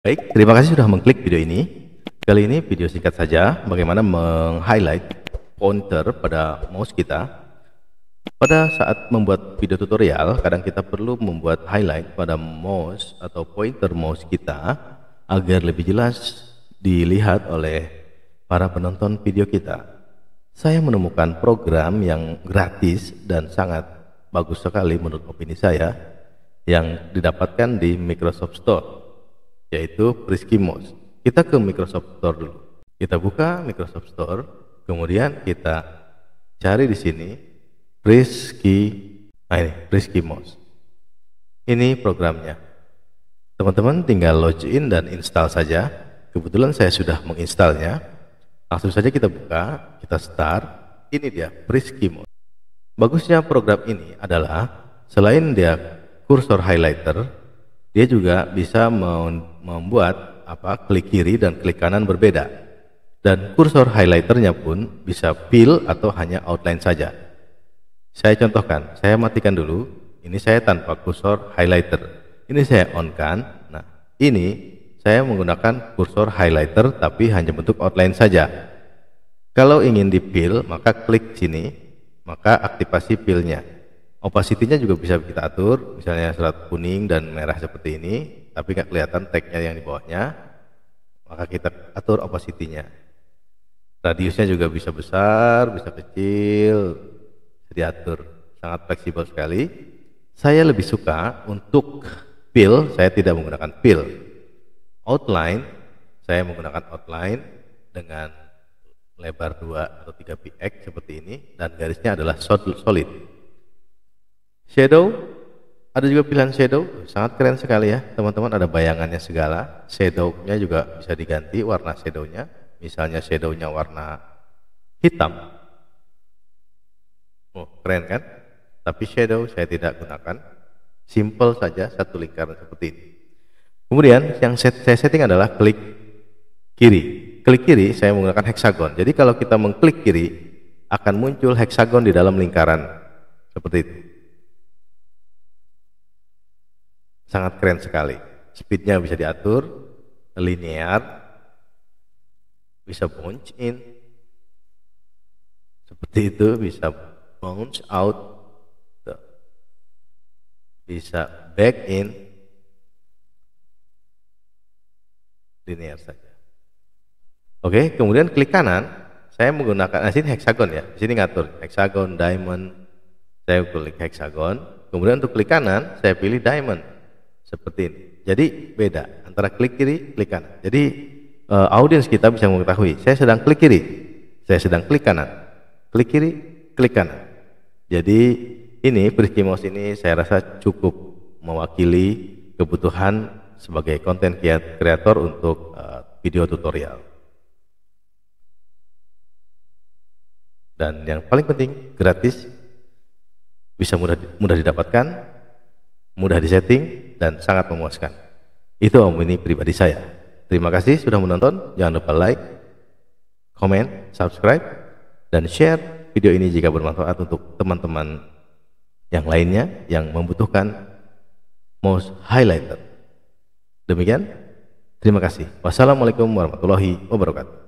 Baik, terima kasih sudah mengklik video ini. Kali ini video singkat saja bagaimana meng-highlight pointer pada mouse kita. Pada saat membuat video tutorial, kadang kita perlu membuat highlight pada mouse atau pointer mouse kita agar lebih jelas dilihat oleh para penonton video kita. Saya menemukan program yang gratis dan sangat bagus sekali menurut opini saya yang didapatkan di Microsoft Store yaitu Mouse. Kita ke Microsoft Store dulu. Kita buka Microsoft Store, kemudian kita cari di sini Frisky, nah ini Mouse. Ini programnya. Teman-teman tinggal login dan install saja. Kebetulan saya sudah menginstalnya. Langsung saja kita buka, kita start. Ini dia Mouse. Bagusnya program ini adalah selain dia kursor highlighter, dia juga bisa membuat apa klik kiri dan klik kanan berbeda dan kursor highlighternya pun bisa fill atau hanya outline saja saya contohkan saya matikan dulu ini saya tanpa kursor highlighter ini saya on kan nah ini saya menggunakan kursor highlighter tapi hanya bentuk outline saja kalau ingin di fill maka klik sini maka aktifasi fillnya opacity-nya juga bisa kita atur misalnya surat kuning dan merah seperti ini tapi nggak kelihatan tag-nya yang di bawahnya maka kita atur opacity-nya radiusnya juga bisa besar bisa kecil bisa diatur sangat fleksibel sekali saya lebih suka untuk fill, saya tidak menggunakan fill. outline saya menggunakan outline dengan lebar 2 atau 3 px seperti ini dan garisnya adalah solid shadow ada juga pilihan shadow sangat keren sekali ya teman-teman ada bayangannya segala shadownya juga bisa diganti warna shadownya misalnya shadownya warna hitam oh keren kan tapi shadow saya tidak gunakan simple saja satu lingkaran seperti ini kemudian yang saya setting adalah klik kiri klik kiri saya menggunakan hexagon jadi kalau kita mengklik kiri akan muncul hexagon di dalam lingkaran seperti itu sangat keren sekali speednya bisa diatur linear bisa bounce in seperti itu bisa bounce out bisa back in linear saja oke kemudian klik kanan saya menggunakan nah sini hexagon ya di sini ngatur hexagon diamond saya klik hexagon kemudian untuk klik kanan saya pilih diamond seperti ini. Jadi beda antara klik kiri, klik kanan. Jadi e, audiens kita bisa mengetahui saya sedang klik kiri, saya sedang klik kanan, klik kiri, klik kanan. Jadi ini Prisky ini saya rasa cukup mewakili kebutuhan sebagai konten kreator untuk e, video tutorial. Dan yang paling penting gratis, bisa mudah mudah didapatkan, mudah disetting, dan sangat memuaskan. Itu Om ini pribadi saya. Terima kasih sudah menonton. Jangan lupa like, komen, subscribe, dan share video ini jika bermanfaat untuk teman-teman yang lainnya yang membutuhkan most highlighted. Demikian, terima kasih. Wassalamualaikum warahmatullahi wabarakatuh.